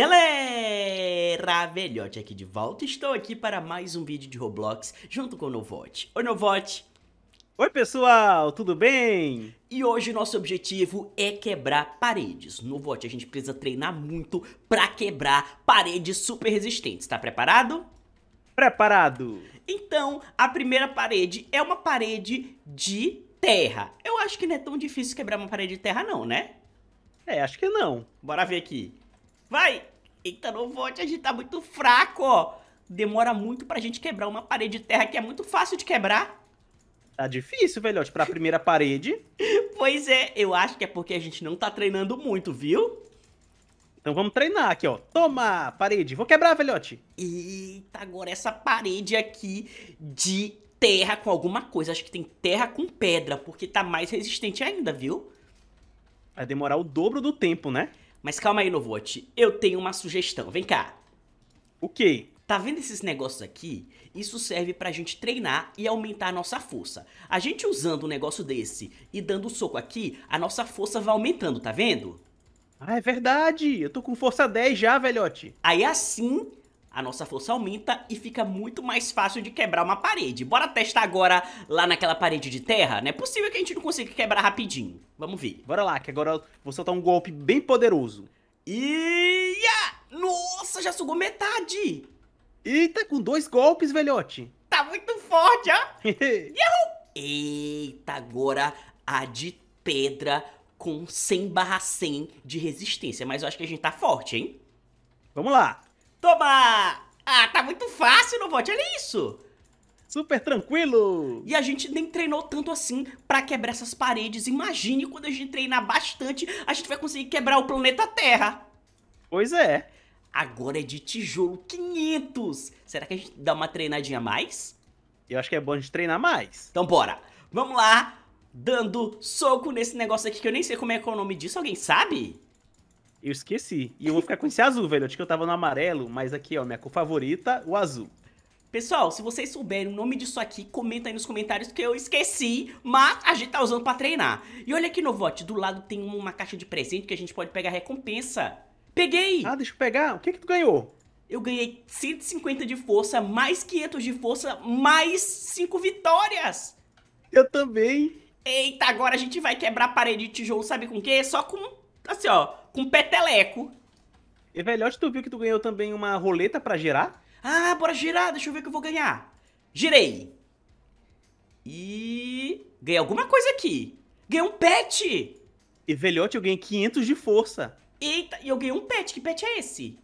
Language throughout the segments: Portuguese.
Galera, velhote aqui de volta, estou aqui para mais um vídeo de Roblox junto com o Novote. Oi Novote! Oi pessoal, tudo bem? E hoje nosso objetivo é quebrar paredes. novote a gente precisa treinar muito para quebrar paredes super resistentes, tá preparado? Preparado! Então, a primeira parede é uma parede de terra. Eu acho que não é tão difícil quebrar uma parede de terra não, né? É, acho que não. Bora ver aqui. Vai! Eita, não volte, a gente tá muito fraco, ó. Demora muito pra gente quebrar uma parede de terra que é muito fácil de quebrar. Tá difícil, velhote, pra primeira parede. pois é, eu acho que é porque a gente não tá treinando muito, viu? Então vamos treinar aqui, ó. Toma, parede. Vou quebrar, velhote. Eita, agora essa parede aqui de terra com alguma coisa. Acho que tem terra com pedra, porque tá mais resistente ainda, viu? Vai demorar o dobro do tempo, né? Mas calma aí, Novote, eu tenho uma sugestão, vem cá. O quê? Tá vendo esses negócios aqui? Isso serve pra gente treinar e aumentar a nossa força. A gente usando um negócio desse e dando soco aqui, a nossa força vai aumentando, tá vendo? Ah, é verdade! Eu tô com força 10 já, velhote! Aí assim a nossa força aumenta e fica muito mais fácil de quebrar uma parede. Bora testar agora lá naquela parede de terra? Não é possível que a gente não consiga quebrar rapidinho. Vamos ver. Bora lá, que agora vou soltar um golpe bem poderoso. E... Nossa, já sugou metade! Eita, com dois golpes, velhote! Tá muito forte, ó! Eita, agora a de pedra com 100 barra 100 de resistência. Mas eu acho que a gente tá forte, hein? Vamos lá! Toma! Ah, tá muito fácil, Novote, olha isso! Super tranquilo! E a gente nem treinou tanto assim pra quebrar essas paredes. Imagine quando a gente treinar bastante, a gente vai conseguir quebrar o planeta Terra. Pois é. Agora é de tijolo 500. Será que a gente dá uma treinadinha a mais? Eu acho que é bom a gente treinar mais. Então bora. Vamos lá. Dando soco nesse negócio aqui que eu nem sei como é, que é o nome disso. Alguém sabe? Eu esqueci. E eu vou ficar com esse azul, velho. acho que eu tava no amarelo, mas aqui, ó, minha cor favorita, o azul. Pessoal, se vocês souberem o nome disso aqui, comenta aí nos comentários que eu esqueci, mas a gente tá usando pra treinar. E olha aqui no do lado tem uma caixa de presente que a gente pode pegar recompensa. Peguei! Ah, deixa eu pegar. O que que tu ganhou? Eu ganhei 150 de força, mais 500 de força, mais 5 vitórias! Eu também! Eita, agora a gente vai quebrar a parede de tijolo, sabe com o quê? Só com, assim ó, com peteleco. E tu viu que tu ganhou também uma roleta para girar? Ah, bora girar, deixa eu ver o que eu vou ganhar. Girei. E ganhei alguma coisa aqui. Ganhei um pet. E eu ganhei 500 de força. Eita, e eu ganhei um pet. Que pet é esse?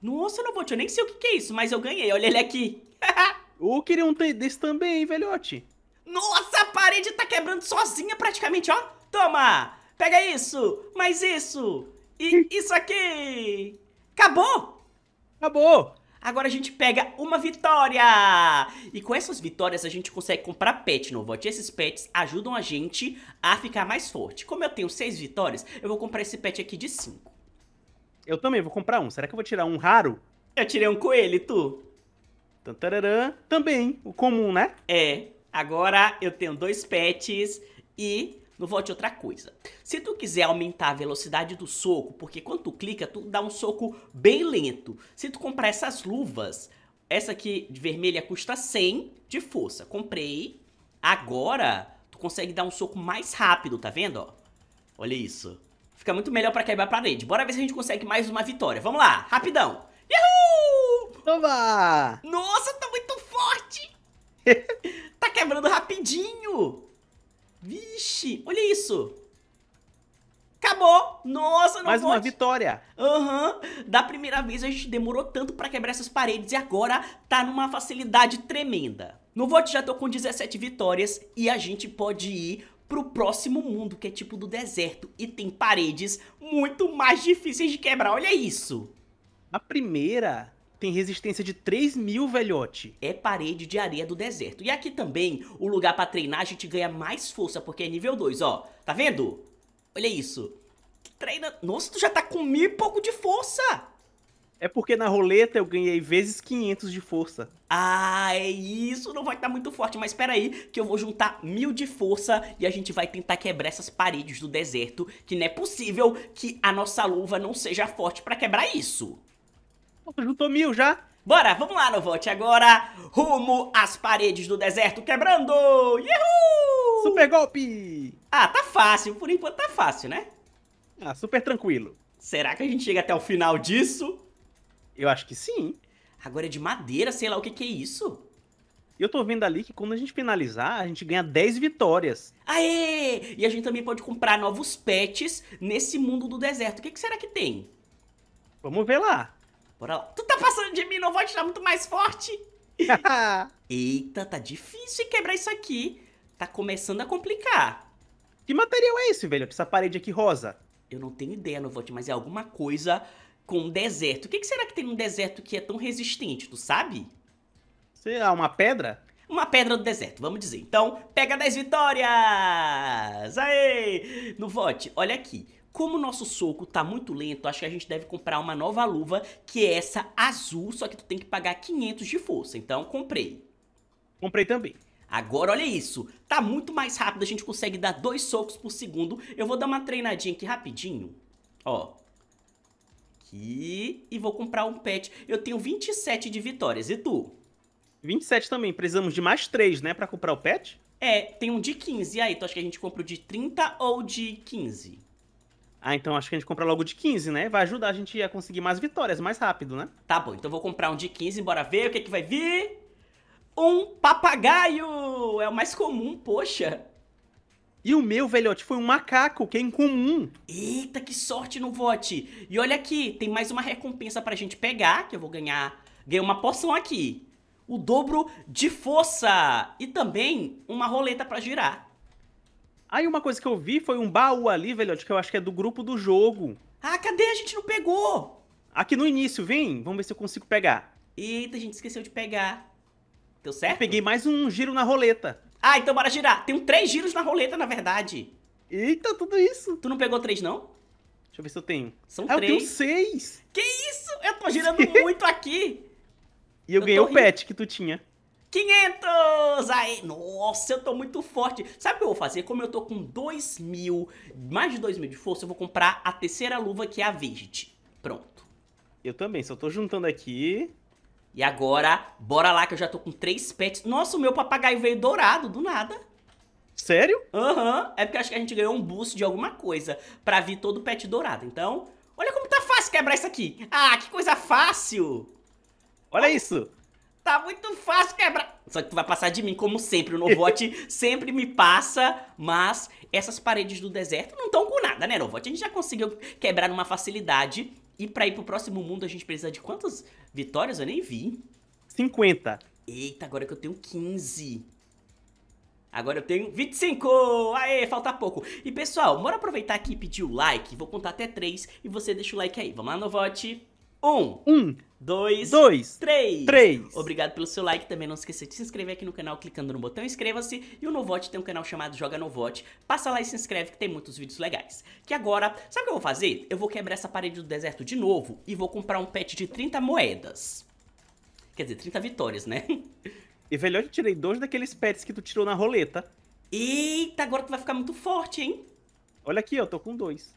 Nossa, não vou, eu nem sei o que, que é isso, mas eu ganhei. Olha ele aqui. eu queria um desse também, hein, velhote. Nossa, a parede tá quebrando sozinha praticamente, ó. Toma! Pega isso, mais isso e isso aqui. Acabou! Acabou! Agora a gente pega uma vitória! E com essas vitórias a gente consegue comprar pet no vote. Esses pets ajudam a gente a ficar mais forte. Como eu tenho seis vitórias, eu vou comprar esse pet aqui de cinco. Eu também vou comprar um. Será que eu vou tirar um raro? Eu tirei um coelho, tu? Tantararã. Também, o comum, né? É. Agora eu tenho dois pets e não volte outra coisa. Se tu quiser aumentar a velocidade do soco, porque quando tu clica, tu dá um soco bem lento. Se tu comprar essas luvas, essa aqui de vermelha custa 100 de força. Comprei. Agora, tu consegue dar um soco mais rápido, tá vendo? Olha isso. Fica muito melhor pra quebrar a parede. Bora ver se a gente consegue mais uma vitória. Vamos lá, rapidão. Yahoo! Toma! Nossa, tá muito forte! tá quebrando rapidinho! Vixe, olha isso. Acabou! Nossa, não Mais pode. uma vitória! Aham! Uhum. Da primeira vez a gente demorou tanto pra quebrar essas paredes e agora tá numa facilidade tremenda. No vote já tô com 17 vitórias e a gente pode ir pro próximo mundo, que é tipo do deserto e tem paredes muito mais difíceis de quebrar, olha isso! A primeira tem resistência de 3 mil, velhote. É parede de areia do deserto. E aqui também, o lugar pra treinar, a gente ganha mais força, porque é nível 2, ó. Tá vendo? Olha isso. Treina... Nossa, tu já tá com mil e pouco de força. É porque na roleta eu ganhei vezes 500 de força. Ah, é isso. Não vai estar muito forte, mas espera aí que eu vou juntar mil de força e a gente vai tentar quebrar essas paredes do deserto, que não é possível que a nossa luva não seja forte pra quebrar isso. Pô, juntou mil já. Bora, vamos lá no vote agora, rumo às paredes do deserto quebrando! Yuhu! Super golpe! Ah, tá fácil, por enquanto tá fácil, né? Ah, super tranquilo. Será que a gente chega até o final disso? Eu acho que sim. Agora é de madeira, sei lá o que que é isso. Eu tô vendo ali que quando a gente finalizar, a gente ganha 10 vitórias. Aê! E a gente também pode comprar novos pets nesse mundo do deserto. O que, que será que tem? Vamos ver lá. Bora lá. Tu tá passando de mim, não vou te dar muito mais forte. Eita, tá difícil quebrar isso aqui. Tá começando a complicar. Que material é esse, velho? Essa parede aqui rosa? Eu não tenho ideia, Novote, mas é alguma coisa com um deserto. O que, que será que tem num deserto que é tão resistente, tu sabe? Sei lá, uma pedra? Uma pedra do deserto, vamos dizer. Então, pega 10 vitórias! Aê! No vote, olha aqui. Como o nosso soco tá muito lento, acho que a gente deve comprar uma nova luva, que é essa azul, só que tu tem que pagar 500 de força. Então, comprei. Comprei também. Agora olha isso, tá muito mais rápido, a gente consegue dar dois socos por segundo. Eu vou dar uma treinadinha aqui rapidinho. Ó, aqui e vou comprar um pet. Eu tenho 27 de vitórias, e tu? 27 também, precisamos de mais 3, né, pra comprar o pet? É, tem um de 15, e aí, tu acha que a gente compra o de 30 ou de 15? Ah, então acho que a gente compra logo de 15, né? Vai ajudar a gente a conseguir mais vitórias mais rápido, né? Tá bom, então vou comprar um de 15, bora ver o que, é que vai vir. Um papagaio! É o mais comum, poxa. E o meu, velhote, foi um macaco, que é incomum. Eita, que sorte no vote. E olha aqui, tem mais uma recompensa pra gente pegar, que eu vou ganhar. Ganhei uma poção aqui. O dobro de força. E também uma roleta pra girar. Aí uma coisa que eu vi foi um baú ali, velho, que eu acho que é do grupo do jogo. Ah, cadê? A gente não pegou! Aqui no início, vem. Vamos ver se eu consigo pegar. Eita, a gente esqueceu de pegar. Deu certo? Eu peguei mais um giro na roleta. Ah, então bora girar. Tem um três giros na roleta, na verdade. Eita, tudo isso. Tu não pegou três, não? Deixa eu ver se eu tenho. São ah, três. eu tenho seis. Que isso? Eu tô girando muito aqui. E eu, eu ganhei o rindo. pet que tu tinha. 500! Aí, nossa, eu tô muito forte. Sabe o que eu vou fazer? Como eu tô com 2 mil, mais de 2 mil de força, eu vou comprar a terceira luva, que é a Vegit. Pronto. Eu também, só tô juntando aqui. E agora, bora lá que eu já tô com três pets. Nossa, o meu papagaio veio dourado, do nada. Sério? Aham, uhum. é porque acho que a gente ganhou um boost de alguma coisa pra vir todo pet dourado. Então, olha como tá fácil quebrar isso aqui. Ah, que coisa fácil. Olha isso. Tá muito fácil quebrar. Só que tu vai passar de mim, como sempre. O Novote sempre me passa, mas essas paredes do deserto não estão com nada, né, Novote? A gente já conseguiu quebrar numa facilidade. E pra ir pro próximo mundo, a gente precisa de quantas vitórias? Eu nem vi. 50. Eita, agora que eu tenho 15. Agora eu tenho 25! Aê, falta pouco. E pessoal, bora aproveitar aqui e pedir o like. Vou contar até 3 e você deixa o like aí. Vamos lá, Novote. Um. Um. Dois, dois, três. três. Obrigado pelo seu like. Também não esqueça de se inscrever aqui no canal clicando no botão inscreva-se. E o Novote tem um canal chamado Joga Novote. Passa lá e se inscreve que tem muitos vídeos legais. Que agora, sabe o que eu vou fazer? Eu vou quebrar essa parede do deserto de novo e vou comprar um pet de 30 moedas. Quer dizer, 30 vitórias, né? E velho, eu tirei dois daqueles pets que tu tirou na roleta. Eita, agora tu vai ficar muito forte, hein? Olha aqui, eu tô com dois.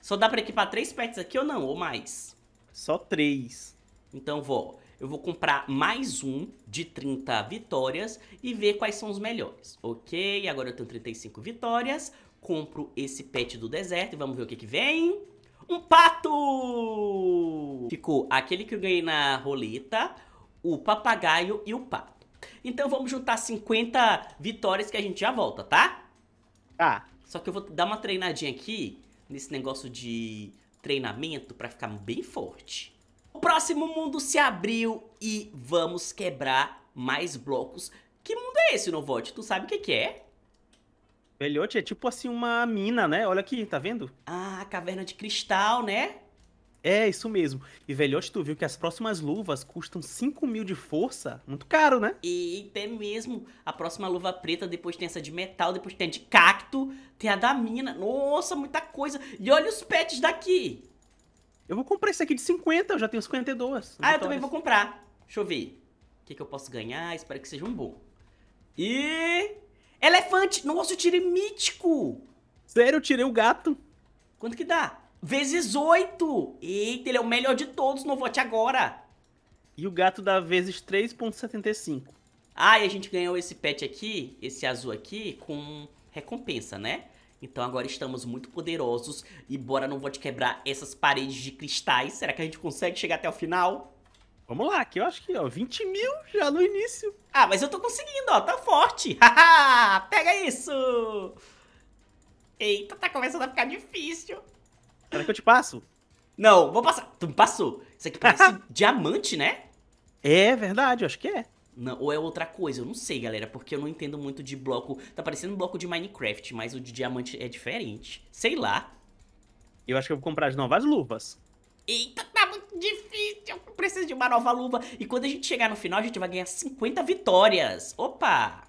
Só dá pra equipar três pets aqui ou não? Ou mais? Só três. Então vou. Eu vou comprar mais um de 30 vitórias e ver quais são os melhores. Ok, agora eu tenho 35 vitórias. Compro esse pet do deserto e vamos ver o que, que vem. Um pato! Ficou aquele que eu ganhei na roleta, o papagaio e o pato. Então vamos juntar 50 vitórias que a gente já volta, tá? Tá. Ah. Só que eu vou dar uma treinadinha aqui nesse negócio de treinamento para ficar bem forte. O próximo mundo se abriu e vamos quebrar mais blocos. Que mundo é esse, Novote? Tu sabe o que, que é? Velhote é tipo assim uma mina, né? Olha aqui, tá vendo? Ah, caverna de cristal, né? É, isso mesmo. E velhote, tu viu que as próximas luvas custam 5 mil de força? Muito caro, né? Eita, é mesmo. A próxima luva preta, depois tem essa de metal, depois tem a de cacto, tem a da mina. Nossa, muita coisa. E olha os pets daqui. Eu vou comprar esse aqui de 50, eu já tenho 52. Ah, eu também vou comprar. Deixa eu ver. O que, que eu posso ganhar? Espero que seja um bom. E... Elefante! Nossa, eu tirei mítico! Sério, eu tirei o gato. Quanto que dá? Vezes 8! Eita, ele é o melhor de todos no vote agora. E o gato dá vezes 3.75. Ah, e a gente ganhou esse pet aqui, esse azul aqui, com recompensa, né? Então agora estamos muito poderosos e bora no vote quebrar essas paredes de cristais. Será que a gente consegue chegar até o final? Vamos lá, que eu acho que, ó, 20 mil já no início. Ah, mas eu tô conseguindo, ó, tá forte. Haha, pega isso! Eita, tá começando a ficar difícil. Será que eu te passo? Não, vou passar. Tu me passou. Isso aqui parece diamante, né? É verdade, eu acho que é. Não, ou é outra coisa, eu não sei, galera, porque eu não entendo muito de bloco. Tá parecendo um bloco de Minecraft, mas o de diamante é diferente. Sei lá. Eu acho que eu vou comprar as novas luvas. Eita, tá muito difícil, eu preciso de uma nova luva. E quando a gente chegar no final, a gente vai ganhar 50 vitórias. Opa!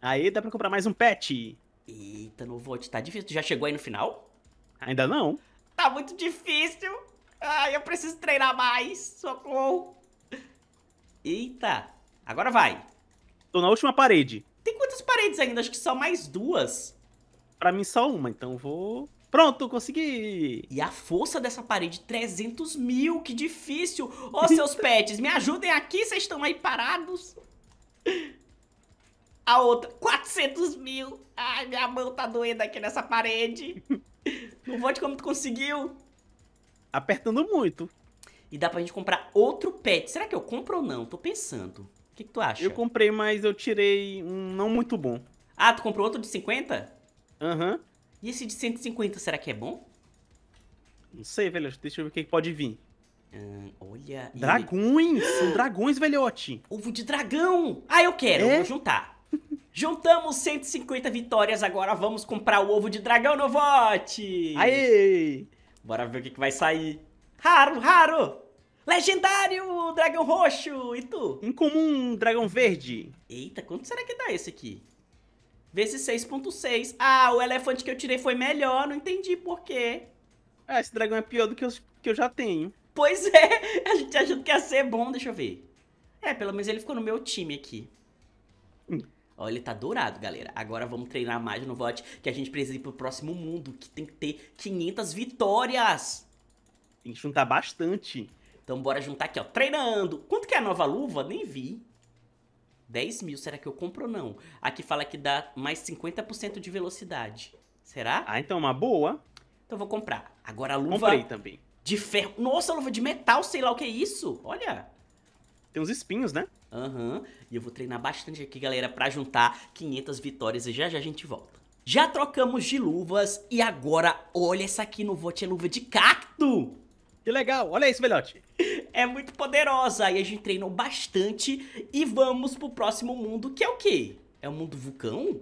Aí dá pra comprar mais um pet. Eita, no vote, tá difícil. Tu já chegou aí no final? Ainda não. Tá muito difícil. Ai, eu preciso treinar mais. Socorro. Eita. Agora vai. Tô na última parede. Tem quantas paredes ainda? Acho que só mais duas. Pra mim só uma, então vou... Pronto, consegui! E a força dessa parede, 300 mil, que difícil! Ô, oh, seus pets, me ajudem aqui, vocês estão aí parados! A outra, 400 mil! Ai, minha mão tá doendo aqui nessa parede! Não vote como tu conseguiu. Apertando muito. E dá pra gente comprar outro pet. Será que eu compro ou não? Tô pensando. O que, que tu acha? Eu comprei, mas eu tirei um não muito bom. Ah, tu comprou outro de 50? Aham. Uhum. E esse de 150, será que é bom? Não sei, velho. Deixa eu ver o que pode vir. Hum, olha... Dragões! São dragões, velhote! Ovo de dragão! Ah, eu quero! É? Eu vou juntar. Juntamos 150 vitórias, agora vamos comprar o ovo de dragão no vote! Aê! Bora ver o que, que vai sair. Raro, raro! Legendário, dragão roxo! E tu? Incomum, dragão verde. Eita, quanto será que dá esse aqui? Vezes 6.6. Ah, o elefante que eu tirei foi melhor, não entendi por quê. Ah, esse dragão é pior do que, os, que eu já tenho. Pois é, a gente achou que ia ser bom, deixa eu ver. É, pelo menos ele ficou no meu time aqui. Hum. Ó, ele tá dourado, galera. Agora vamos treinar mais no VOT, que a gente precisa ir pro próximo mundo, que tem que ter 500 vitórias. Tem que juntar bastante. Então bora juntar aqui, ó. Treinando. Quanto que é a nova luva? Nem vi. 10 mil, será que eu compro ou não? Aqui fala que dá mais 50% de velocidade. Será? Ah, então é uma boa. Então vou comprar. Agora a luva... Comprei também. De ferro. Nossa, luva de metal, sei lá o que é isso. Olha. Tem uns espinhos, né? Aham. Uhum. E eu vou treinar bastante aqui, galera, pra juntar 500 vitórias e já já a gente volta. Já trocamos de luvas e agora olha essa aqui no vote é luva de cacto. Que legal, olha isso, velhote. É muito poderosa e a gente treinou bastante e vamos pro próximo mundo, que é o quê? É o mundo vulcão?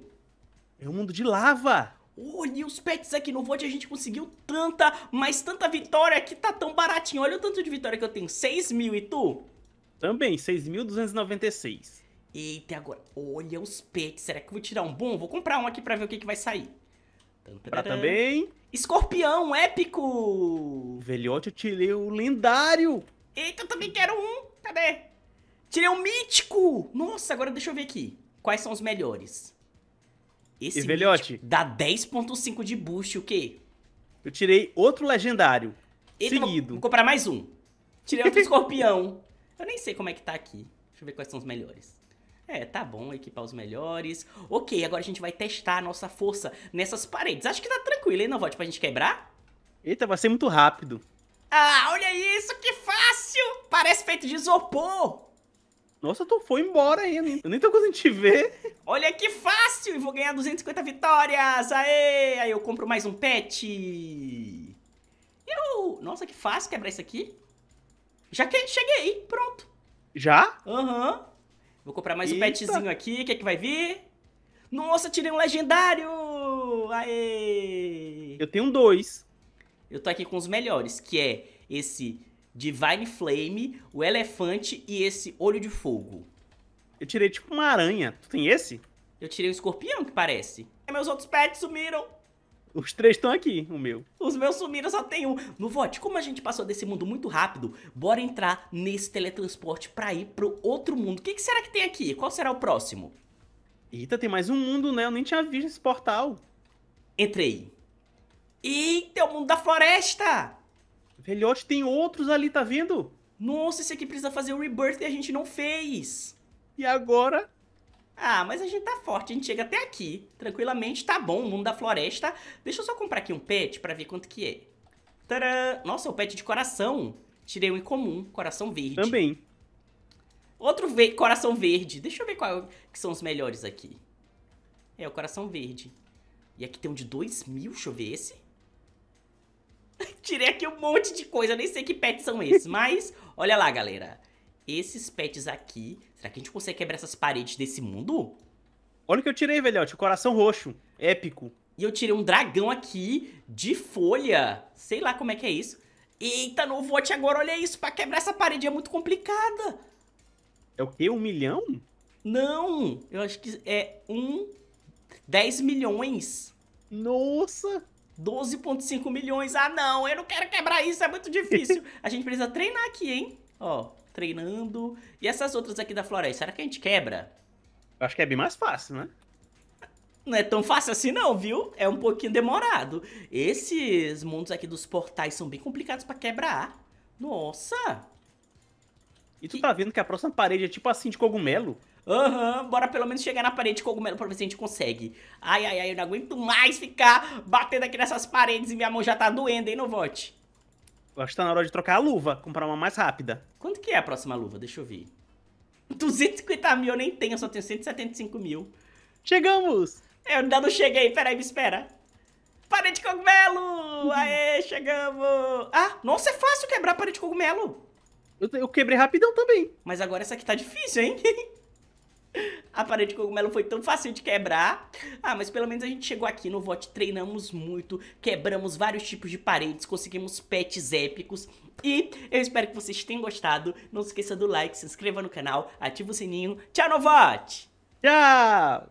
É o mundo de lava. Olha os pets aqui no Vote, a gente conseguiu tanta, mas tanta vitória que tá tão baratinho. Olha o tanto de vitória que eu tenho, 6 mil e tu? Também, 6.296. Eita, agora, olha os pets. Será que eu vou tirar um bom? Vou comprar um aqui pra ver o que, que vai sair. Pra também. Escorpião, épico! Velhote, eu tirei o lendário. Eita, eu também quero um. Cadê? Tirei um mítico. Nossa, agora deixa eu ver aqui. Quais são os melhores? Esse e velhote? Dá 10.5 de boost, o quê? Eu tirei outro legendário. seguido. Vou, vou comprar mais um. Tirei outro escorpião. Eu nem sei como é que tá aqui. Deixa eu ver quais são os melhores. É, tá bom, equipar os melhores. Ok, agora a gente vai testar a nossa força nessas paredes. Acho que tá tranquilo, hein, Novote, pra gente quebrar? Eita, vai ser muito rápido. Ah, olha isso, que fácil! Parece feito de isopor! Nossa, tu foi embora ainda. Eu nem tô conseguindo te ver. Olha que fácil! E vou ganhar 250 vitórias! Aê! Aí eu compro mais um pet! Nossa, que fácil quebrar isso aqui. Já que cheguei, pronto. Já? Aham. Uhum. Vou comprar mais Eita. um petzinho aqui. O que, é que vai vir? Nossa, tirei um legendário! Aê! Eu tenho dois. Eu tô aqui com os melhores, que é esse Divine Flame, o Elefante e esse Olho de Fogo. Eu tirei tipo uma aranha. Tu tem esse? Eu tirei um escorpião, que parece. Meus outros pets sumiram. Os três estão aqui, o meu. Os meus sumiram, só tem um. No como a gente passou desse mundo muito rápido, bora entrar nesse teletransporte pra ir pro outro mundo. O que, que será que tem aqui? Qual será o próximo? Eita, tem mais um mundo, né? Eu nem tinha visto esse portal. Entrei. Eita, é o mundo da floresta! Velhote, tem outros ali, tá vendo? Nossa, esse aqui precisa fazer o rebirth e a gente não fez. E agora? Ah, mas a gente tá forte, a gente chega até aqui. Tranquilamente, tá bom, mundo da floresta. Deixa eu só comprar aqui um pet pra ver quanto que é. Tadã! Nossa, o pet de coração. Tirei um em comum, coração verde. Também. Outro ve coração verde. Deixa eu ver qual é que são os melhores aqui. É, o coração verde. E aqui tem um de dois mil, deixa eu ver esse. Tirei aqui um monte de coisa, nem sei que pets são esses, mas olha lá, galera esses pets aqui. Será que a gente consegue quebrar essas paredes desse mundo? Olha o que eu tirei, velhote. Coração roxo. Épico. E eu tirei um dragão aqui de folha. Sei lá como é que é isso. Eita, no vote agora, olha isso. Pra quebrar essa parede é muito complicada. É o quê? Um milhão? Não, eu acho que é um... 10 milhões. Nossa! 12.5 milhões. Ah, não, eu não quero quebrar isso, é muito difícil. a gente precisa treinar aqui, hein? Ó, treinando. E essas outras aqui da floresta, será que a gente quebra? Eu acho que é bem mais fácil, né? Não é tão fácil assim não, viu? É um pouquinho demorado. Esses mundos aqui dos portais são bem complicados pra quebrar. Nossa! E tu tá vendo que a próxima parede é tipo assim de cogumelo? Aham, uhum, bora pelo menos chegar na parede de cogumelo pra ver se a gente consegue. Ai, ai, ai, eu não aguento mais ficar batendo aqui nessas paredes e minha mão já tá doendo, hein, Novote? Eu acho que tá na hora de trocar a luva, comprar uma mais rápida. Quanto que é a próxima luva? Deixa eu ver. 250 mil eu nem tenho, eu só tenho 175 mil. Chegamos! Eu ainda não cheguei, peraí, me espera. Parede de cogumelo! Uhum. Aê, chegamos! Ah, nossa, é fácil quebrar parede de cogumelo! Eu, eu quebrei rapidão também. Mas agora essa aqui tá difícil, hein? A parede de cogumelo foi tão fácil de quebrar. Ah, mas pelo menos a gente chegou aqui no VOT, treinamos muito, quebramos vários tipos de paredes, conseguimos pets épicos. E eu espero que vocês tenham gostado. Não se esqueça do like, se inscreva no canal, ativa o sininho. Tchau no VOT! Tchau!